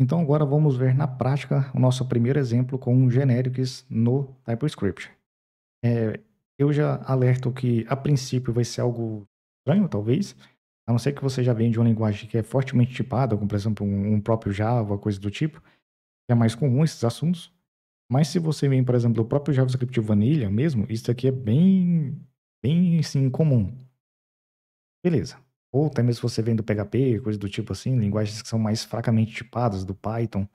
Então agora vamos ver na prática o nosso primeiro exemplo com generics no TypeScript. É, eu já alerto que a princípio vai ser algo estranho, talvez, a não ser que você já venha de uma linguagem que é fortemente tipada, como por exemplo um, um próprio Java, coisa do tipo, que é mais comum esses assuntos. Mas se você vem, por exemplo, do próprio JavaScript Vanilla mesmo, isso aqui é bem, bem sim, comum. Beleza. Ou até mesmo você vem do PHP, coisa do tipo assim, linguagens que são mais fracamente tipadas, do Python.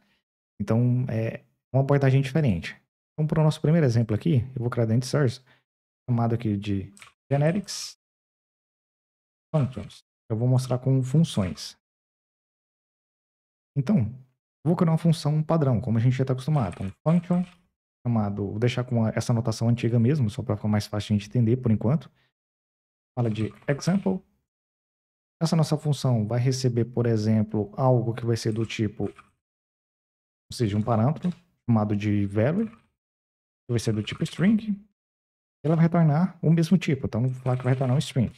Então, é uma abordagem diferente. Então, para o nosso primeiro exemplo aqui, eu vou criar dentro de source, chamado aqui de generics functions. Eu vou mostrar com funções. Então, vou criar uma função padrão, como a gente já está acostumado. Então, function chamado, vou deixar com essa notação antiga mesmo, só para ficar mais fácil de entender por enquanto. Fala de example essa nossa função vai receber, por exemplo, algo que vai ser do tipo, ou seja, um parâmetro chamado de value, que vai ser do tipo string. Ela vai retornar o mesmo tipo, então vamos falar que vai retornar um string.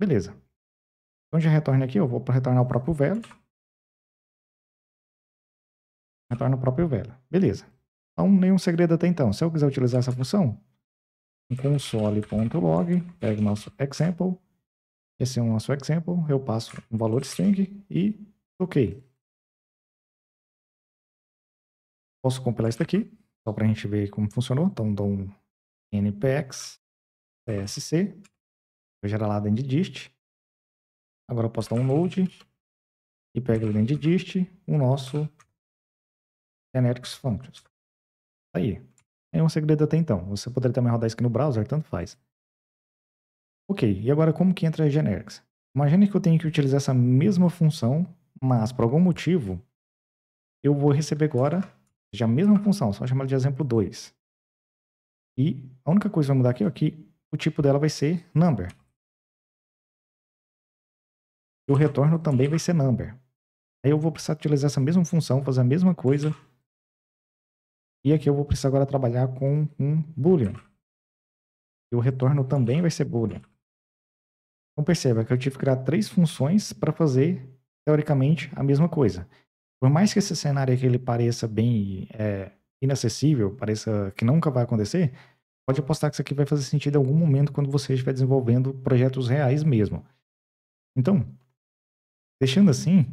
Beleza. Então já retorna aqui, eu vou retornar o próprio value. Retorna o próprio value. Beleza. Então, nenhum segredo até então. Se eu quiser utilizar essa função, console.log, pega o nosso example, esse é o nosso exemplo. Eu passo um valor string e OK. Posso compilar isso daqui, só para a gente ver como funcionou. Então, dou um npx tsc, vou gerar lá dentro de dist. Agora eu posso dar um node e pego dentro de dist o nosso generics functions. Tá aí. É um segredo até então. Você poderia também rodar isso aqui no browser, tanto faz. Ok, e agora como que entra a generics? Imagine que eu tenho que utilizar essa mesma função, mas por algum motivo eu vou receber agora já a mesma função, só chamar de exemplo 2. E a única coisa que vai mudar aqui é que o tipo dela vai ser number. E o retorno também vai ser number. Aí eu vou precisar utilizar essa mesma função, fazer a mesma coisa. E aqui eu vou precisar agora trabalhar com um boolean. E o retorno também vai ser boolean. Então perceba que eu tive que criar três funções para fazer, teoricamente, a mesma coisa. Por mais que esse cenário aqui ele pareça bem é, inacessível, pareça que nunca vai acontecer, pode apostar que isso aqui vai fazer sentido em algum momento quando você estiver desenvolvendo projetos reais mesmo. Então, deixando assim,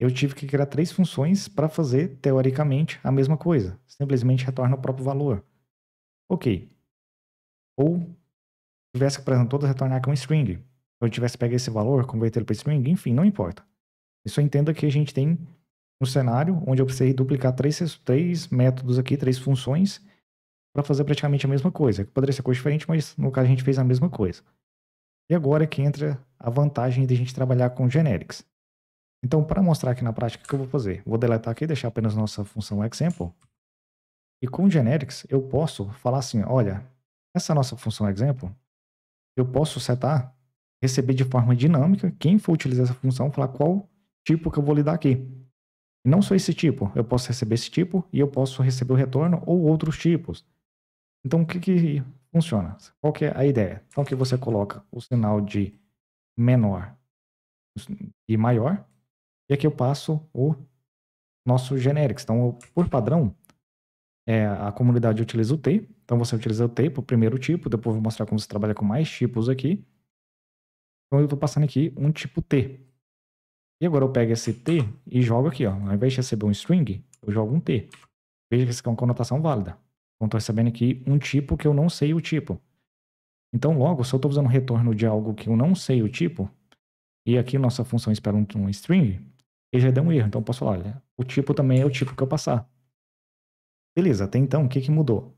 eu tive que criar três funções para fazer, teoricamente, a mesma coisa. Simplesmente retorna o próprio valor. Ok. Ou tivesse que, por exemplo, todas retornar com string, se eu tivesse pego esse valor, convertê-lo para string, enfim, não importa. Eu só entenda que a gente tem um cenário onde eu precisei duplicar três, três métodos aqui, três funções, para fazer praticamente a mesma coisa. Poderia ser coisa diferente, mas no caso a gente fez a mesma coisa. E agora é que entra a vantagem de a gente trabalhar com generics. Então, para mostrar aqui na prática o que eu vou fazer, vou deletar aqui e deixar apenas nossa função example. E com generics, eu posso falar assim, olha, essa nossa função example, eu posso setar, receber de forma dinâmica, quem for utilizar essa função, falar qual tipo que eu vou lidar aqui. E não só esse tipo, eu posso receber esse tipo e eu posso receber o retorno ou outros tipos. Então, o que, que funciona? Qual que é a ideia? Então, que você coloca o sinal de menor e maior, e aqui eu passo o nosso generics. Então, eu, por padrão, é, a comunidade utiliza o T. Então você utiliza o T para o primeiro tipo, depois vou mostrar como você trabalha com mais tipos aqui. Então eu estou passando aqui um tipo T. E agora eu pego esse T e jogo aqui, ó. Ao invés de receber um string, eu jogo um T. Veja que isso é uma conotação válida. Então estou recebendo aqui um tipo que eu não sei o tipo. Então logo, se eu estou usando retorno de algo que eu não sei o tipo, e aqui nossa função espera um, um string, ele já deu um erro. Então eu posso falar, olha, o tipo também é o tipo que eu passar. Beleza, até então, o que, que mudou?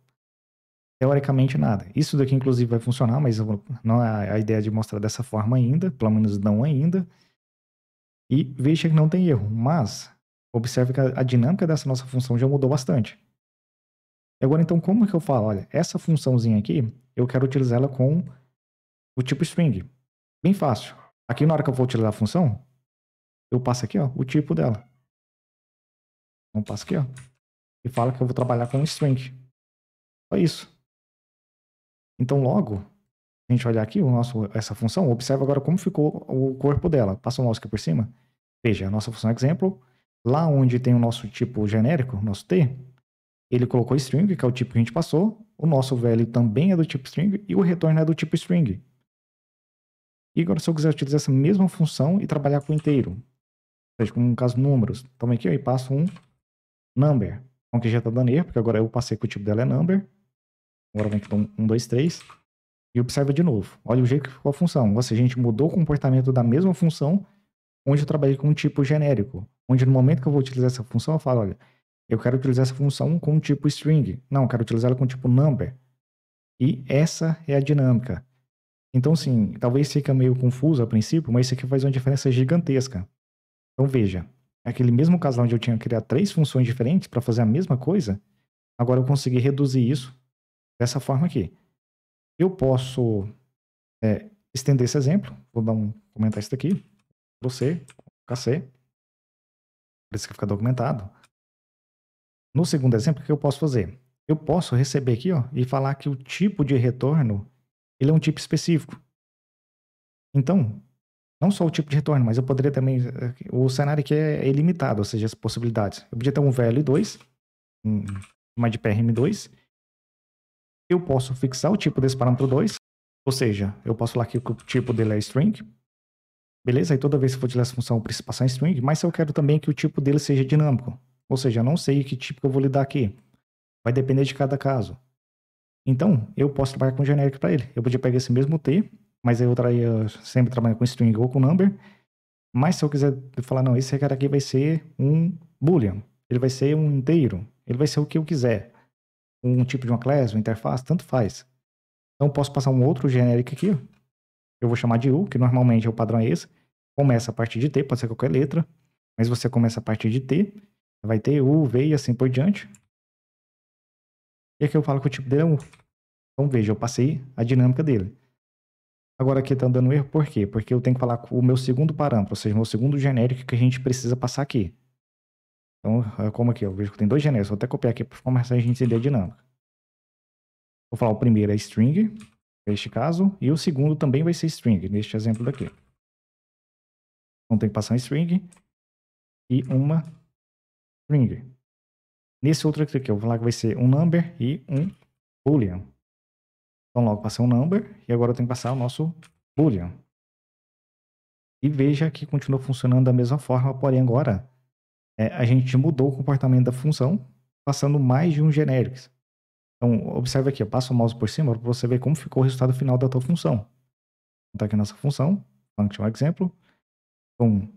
Teoricamente, nada. Isso daqui, inclusive, vai funcionar, mas não é a ideia de mostrar dessa forma ainda, pelo menos não ainda. E veja que não tem erro, mas observe que a dinâmica dessa nossa função já mudou bastante. Agora, então, como que eu falo? Olha, essa funçãozinha aqui, eu quero utilizá-la com o tipo string. Bem fácil. Aqui, na hora que eu vou utilizar a função, eu passo aqui, ó, o tipo dela. Então, passo aqui, ó, e fala que eu vou trabalhar com string. Só isso. Então, logo, a gente olhar aqui o nosso, essa função, observa agora como ficou o corpo dela. Passa o mouse aqui por cima. Veja, a nossa função é exemplo, lá onde tem o nosso tipo genérico, nosso T, ele colocou string, que é o tipo que a gente passou. O nosso value também é do tipo string e o retorno é do tipo string. E agora, se eu quiser utilizar essa mesma função e trabalhar com inteiro, ou seja, com, no caso, números. Então, aqui eu passo um number aqui então, já tá dando erro, porque agora eu passei que o tipo dela é number. Agora vamos um, 1, 2, 3. E observa de novo. Olha o jeito que ficou a função. Ou seja, a gente mudou o comportamento da mesma função onde eu trabalhei com um tipo genérico. Onde no momento que eu vou utilizar essa função, eu falo, olha, eu quero utilizar essa função com tipo string. Não, eu quero utilizar ela com tipo number. E essa é a dinâmica. Então, sim, talvez fica meio confuso a princípio, mas isso aqui faz uma diferença gigantesca. Então, veja, aquele mesmo casal onde eu tinha que criar três funções diferentes para fazer a mesma coisa, agora eu consegui reduzir isso dessa forma aqui. Eu posso é, estender esse exemplo, vou dar um comentar isso daqui, você, KC, para isso que fica documentado. No segundo exemplo, o que eu posso fazer? Eu posso receber aqui ó, e falar que o tipo de retorno ele é um tipo específico. Então, não só o tipo de retorno, mas eu poderia também. Eh, o cenário aqui é ilimitado, ou seja, as possibilidades. Eu podia ter um VL2, um de PRM2. Eu posso fixar o tipo desse parâmetro 2, ou seja, eu posso falar aqui que o tipo dele é string. Beleza? E toda vez que for utilizar essa função, eu preciso passar em string, mas eu quero também que o tipo dele seja dinâmico. Ou seja, eu não sei que tipo que eu vou lidar aqui. Vai depender de cada caso. Então, eu posso trabalhar com genérico para ele. Eu podia pegar esse mesmo T mas eu, eu sempre trabalho com string ou com number. Mas se eu quiser falar, não, esse cara aqui vai ser um boolean, ele vai ser um inteiro, ele vai ser o que eu quiser. Um tipo de uma classe, uma interface, tanto faz. Então posso passar um outro genérico aqui, eu vou chamar de U, que normalmente é o padrão é esse. Começa a partir de T, pode ser qualquer letra, mas você começa a partir de T, vai ter U, V e assim por diante. E aqui eu falo que o tipo dele é U. Então veja, eu passei a dinâmica dele. Agora aqui está dando erro, por quê? Porque eu tenho que falar o meu segundo parâmetro, ou seja, o meu segundo genérico que a gente precisa passar aqui. Então, é como aqui, eu vejo que tem dois genéricos, vou até copiar aqui para começar a gente entender a dinâmica. Vou falar o primeiro é string, neste caso, e o segundo também vai ser string, neste exemplo daqui. Então tem que passar um string e uma string. Nesse outro aqui, eu vou falar que vai ser um number e um boolean. Então logo passei um number e agora eu tenho que passar o nosso boolean. E veja que continua funcionando da mesma forma, porém agora é, a gente mudou o comportamento da função passando mais de um generics. Então observe aqui, eu passo o mouse por cima para você ver como ficou o resultado final da tua função. Então aqui a nossa função, function exemplo. Então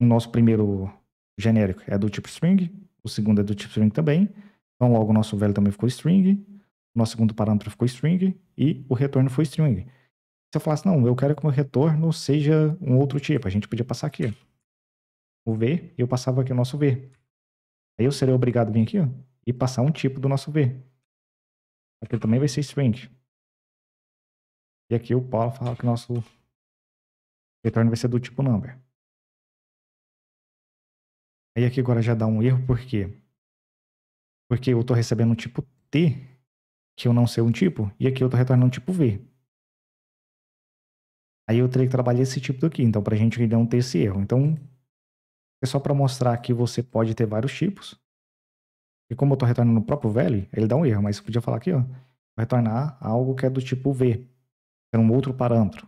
o nosso primeiro genérico é do tipo string, o segundo é do tipo string também. Então logo o nosso velho também ficou string, nosso segundo parâmetro ficou string e o retorno foi string. Se eu falasse, não, eu quero que o meu retorno seja um outro tipo, a gente podia passar aqui o V e eu passava aqui o nosso V. Aí eu seria obrigado a vir aqui e passar um tipo do nosso V. Aqui também vai ser string. E aqui o Paulo fala que o nosso retorno vai ser do tipo number. Aí aqui agora já dá um erro, por quê? Porque eu estou recebendo um tipo T que eu não sei um tipo, e aqui eu estou retornando um tipo V. Aí eu teria que trabalhar esse tipo daqui, então para a gente não ter esse erro. Então, é só para mostrar que você pode ter vários tipos. E como eu estou retornando no próprio value, ele dá um erro, mas eu podia falar aqui, ó, retornar algo que é do tipo V, que é um outro parâmetro.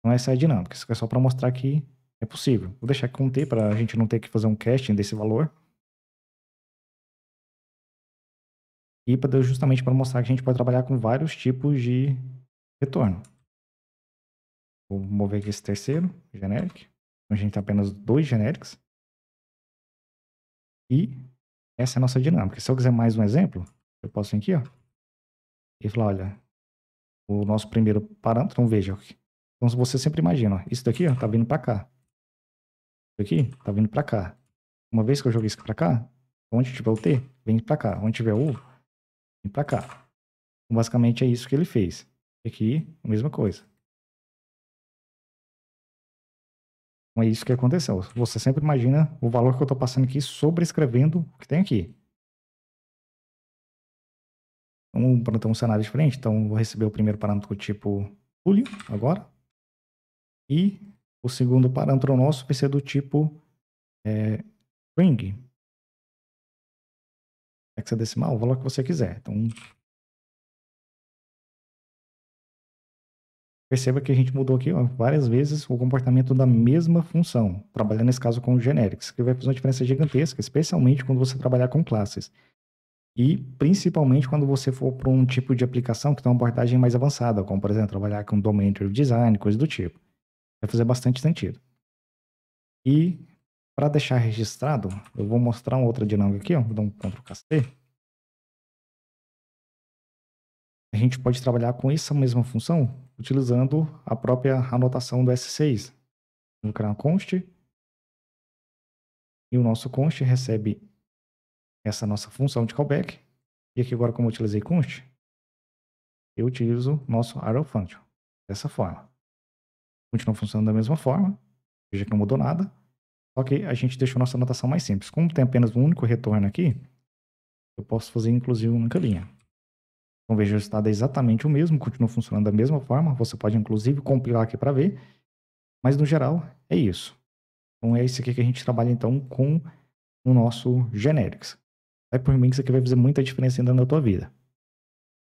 Então essa é a dinâmica, isso é só para mostrar que é possível. Vou deixar aqui com T para a gente não ter que fazer um casting desse valor. E para justamente para mostrar que a gente pode trabalhar com vários tipos de retorno. Vou mover aqui esse terceiro, generic. Então a gente tem apenas dois generics. E essa é a nossa dinâmica. Se eu quiser mais um exemplo, eu posso vir aqui, ó. E falar, olha, o nosso primeiro parâmetro, então veja. Então você sempre imagina, ó, isso daqui, ó, tá vindo para cá. Isso aqui tá vindo para cá. Uma vez que eu joguei isso para cá, onde tiver o T, vem para cá. Onde tiver o, vem para cá. Então, basicamente é isso que ele fez. Aqui, a mesma coisa. Então, é isso que aconteceu. Você sempre imagina o valor que eu estou passando aqui sobrescrevendo o que tem aqui. Vamos então, plantar um cenário diferente. Então, vou receber o primeiro parâmetro tipo Julio, agora. E o segundo parâmetro nosso vai ser do tipo é, hexadecimal, é é o valor que você quiser. Então, perceba que a gente mudou aqui várias vezes o comportamento da mesma função, trabalhando nesse caso com generics, que vai fazer uma diferença gigantesca, especialmente quando você trabalhar com classes. E principalmente quando você for para um tipo de aplicação que tem uma abordagem mais avançada, como por exemplo, trabalhar com domain design, coisa do tipo. Vai fazer bastante sentido. E para deixar registrado, eu vou mostrar uma outra dinâmica aqui, ó. Vou dar um Ctrl KC. A gente pode trabalhar com essa mesma função utilizando a própria anotação do S6. Vou criar uma const. E o nosso const recebe essa nossa função de callback. E aqui agora, como eu utilizei const, eu utilizo nosso arrow function. Dessa forma. Continua funcionando da mesma forma. Veja que não mudou nada. Só que a gente a nossa anotação mais simples. Como tem apenas um único retorno aqui, eu posso fazer inclusive uma única linha. Então veja, o resultado é exatamente o mesmo, continua funcionando da mesma forma. Você pode inclusive compilar aqui para ver. Mas no geral, é isso. Então é isso aqui que a gente trabalha então com o nosso generics. Vai por mim que isso aqui vai fazer muita diferença ainda na tua vida.